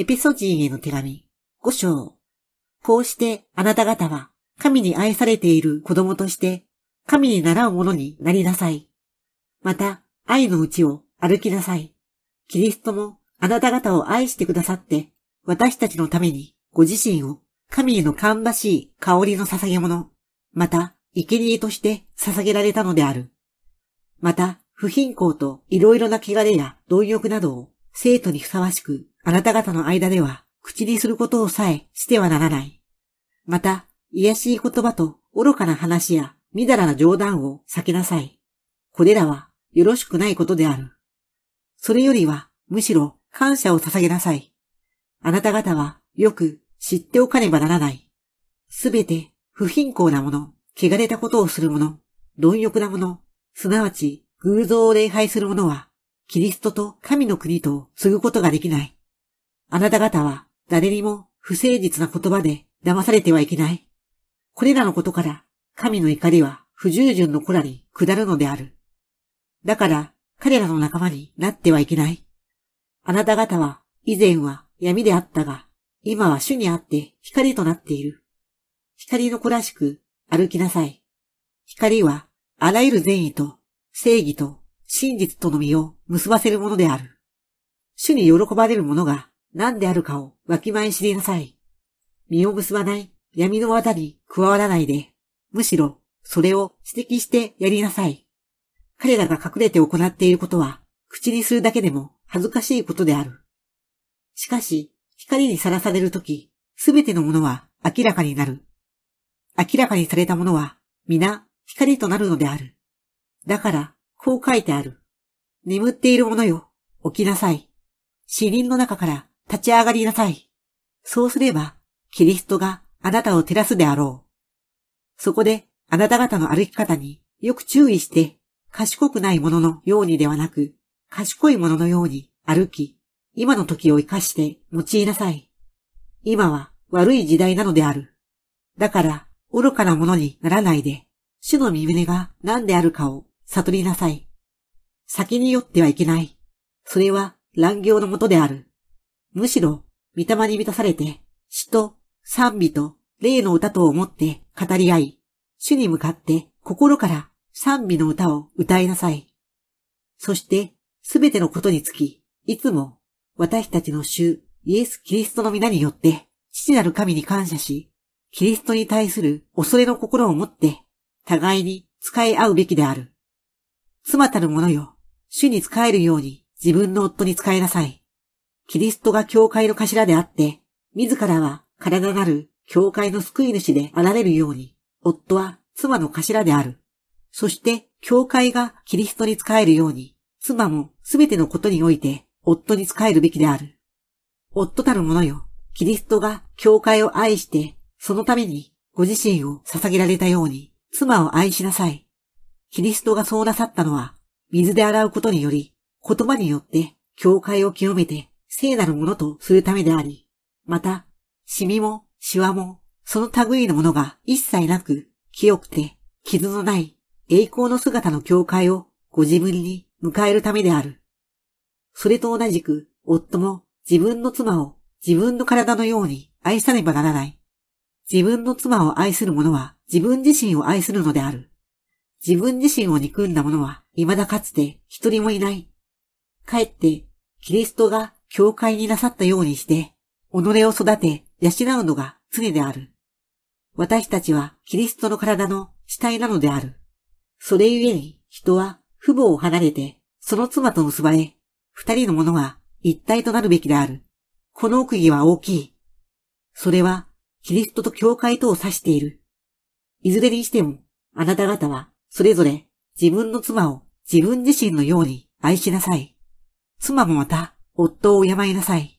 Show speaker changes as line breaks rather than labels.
エピソ人への手紙、5章。こうしてあなた方は神に愛されている子供として神に習うものになりなさい。また愛のうちを歩きなさい。キリストもあなた方を愛してくださって私たちのためにご自身を神への芳しい香りの捧げ物、また生贄として捧げられたのである。また不貧困といろいろな汚れや貪欲などを生徒にふさわしくあなた方の間では口にすることをさえしてはならない。また、癒しい言葉と愚かな話やみだらな冗談を避けなさい。これらはよろしくないことである。それよりはむしろ感謝を捧げなさい。あなた方はよく知っておかねばならない。すべて不貧困なもの、汚れたことをするもの、貪欲なもの、すなわち偶像を礼拝する者は、キリストと神の国と継ぐことができない。あなた方は誰にも不誠実な言葉で騙されてはいけない。これらのことから神の怒りは不従順の子らに下るのである。だから彼らの仲間になってはいけない。あなた方は以前は闇であったが、今は主にあって光となっている。光の子らしく歩きなさい。光はあらゆる善意と正義と真実との実を結ばせるものである。主に喜ばれる者が何であるかをわきまえ知りなさい。身を結ばない闇の技に加わらないで、むしろそれを指摘してやりなさい。彼らが隠れて行っていることは、口にするだけでも恥ずかしいことである。しかし、光にさらされるとき、すべてのものは明らかになる。明らかにされたものは、皆、光となるのである。だから、こう書いてある。眠っているものよ、起きなさい。死人の中から立ち上がりなさい。そうすれば、キリストがあなたを照らすであろう。そこで、あなた方の歩き方によく注意して、賢くないもののようにではなく、賢いもののように歩き、今の時を生かして用いなさい。今は悪い時代なのである。だから、愚かなものにならないで、主の身胸が何であるかを悟りなさい。先によってはいけない。それは乱行のもとである。むしろ、御霊に満たされて、詩と賛美と霊の歌と思って語り合い、主に向かって心から賛美の歌を歌いなさい。そして、すべてのことにつき、いつも私たちの主イエス・キリストの皆によって、父なる神に感謝し、キリストに対する恐れの心を持って、互いに使い合うべきである。妻たる者よ、主に使えるように自分の夫に使いなさい。キリストが教会の頭であって、自らは体ががる教会の救い主であられるように、夫は妻の頭である。そして、教会がキリストに仕えるように、妻もすべてのことにおいて、夫に仕えるべきである。夫たる者よ、キリストが教会を愛して、そのためにご自身を捧げられたように、妻を愛しなさい。キリストがそうなさったのは、水で洗うことにより、言葉によって、教会を清めて、聖なるものとするためであり、また、シミも、シワも、その類のものが一切なく、清くて、傷のない、栄光の姿の境界をご自分に迎えるためである。それと同じく、夫も自分の妻を自分の体のように愛さねばならない。自分の妻を愛する者は自分自身を愛するのである。自分自身を憎んだ者は未だかつて一人もいない。かえって、キリストが教会になさったようにして、己を育て、養うのが常である。私たちはキリストの体の死体なのである。それゆえに人は父母を離れて、その妻と結ばれ、二人の者が一体となるべきである。この奥義は大きい。それは、キリストと教会とを指している。いずれにしても、あなた方は、それぞれ、自分の妻を自分自身のように愛しなさい。妻もまた、夫を敬いなさい。